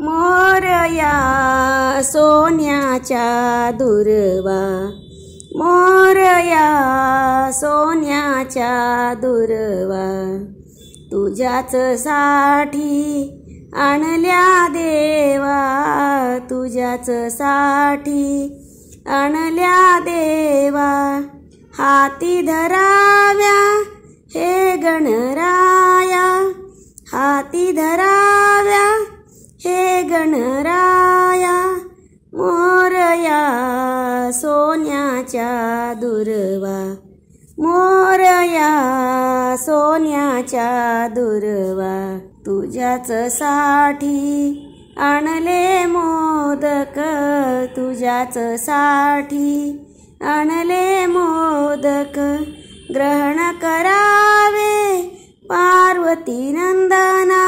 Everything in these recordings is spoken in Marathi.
मोरया सोन्याच्या दुर्वा मोरया सोन्याच्या दुर्वा तुझ्याच साठी आणल्या देवा तुझ्याच साठी आणल्या देवा हाती धराव्या हे गणराया हाती धरा गणराया मोरया सोन्याच्या दुर्वा मोरया सोन्याच्या दुर्वा तुझ्याच साठी आणले मोदक तुझ्याच साठी आणले मोदक ग्रहण करावे पार्वती नंदना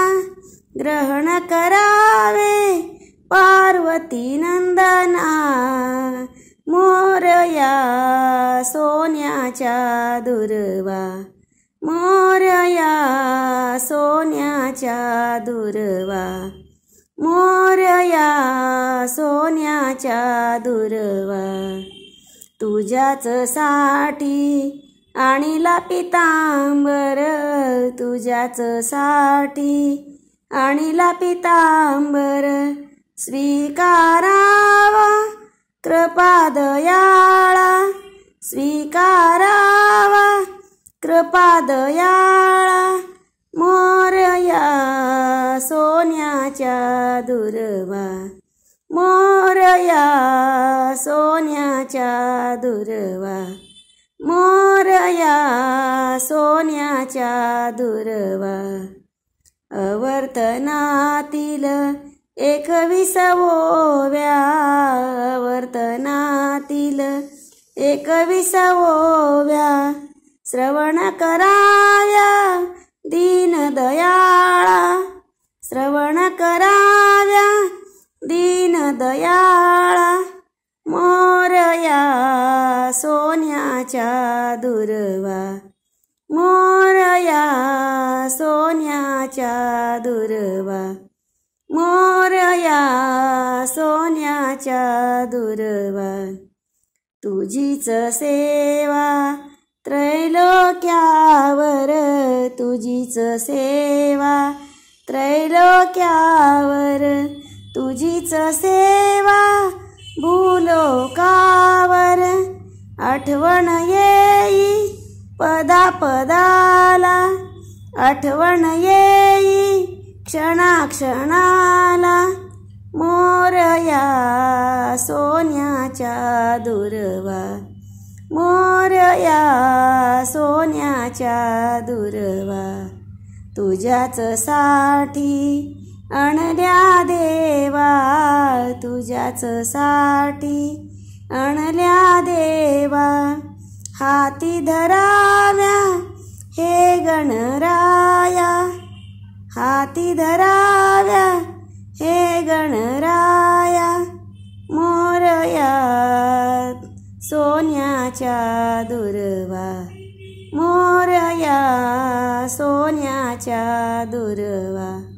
ग्रहण करावे पार्वती नंदना मोरया सोन्याच्या दुर्वा मोरया सोन्याच्या दुर्वा मोरया सोन्याच्या दुर्वा तुझ्याच साठी आणिला पितांबर तुझ्याच साठी आणिला पितांबर स्वीकारावा कृपादयाळा स्वीकारावा कृपादयाळा मोरया सोन्याच्या दुर्वा मोरया सोन्याच्या दुर्वा मोरया सोन्याच्या दुर्वा अवर्तनातील एक एक वर्तनातील व्या श्रवण कराव्या दीन दयाळा श्रवण कराव्या दीन दयाळा मोरया सोन्याच्या दुर्वा मोरया सोन्याच्या दुर्वा मोरया सोन्याच्या दुर्वा तुझीच सेवा त्रैलोक्यावर तुझीच सेवा त्रैलोक्यावर तुझीच सेवा भूलोकावर आठवण येई पदा पदाला आठवण येई क्षणाक्षणाला मोरया सोन्याच्या दुर्वा मोरया सोन्याच्या दुर्वा तुझ्याच साठी अणल्या देवा तुझ्याच साठी अणल्या देवा हाती धराव्या हे गणराया हाती धराव्या हे गणराया मोरयात सोन्याच्या दुर्वा मोरया सोन्याच्या दुर्वा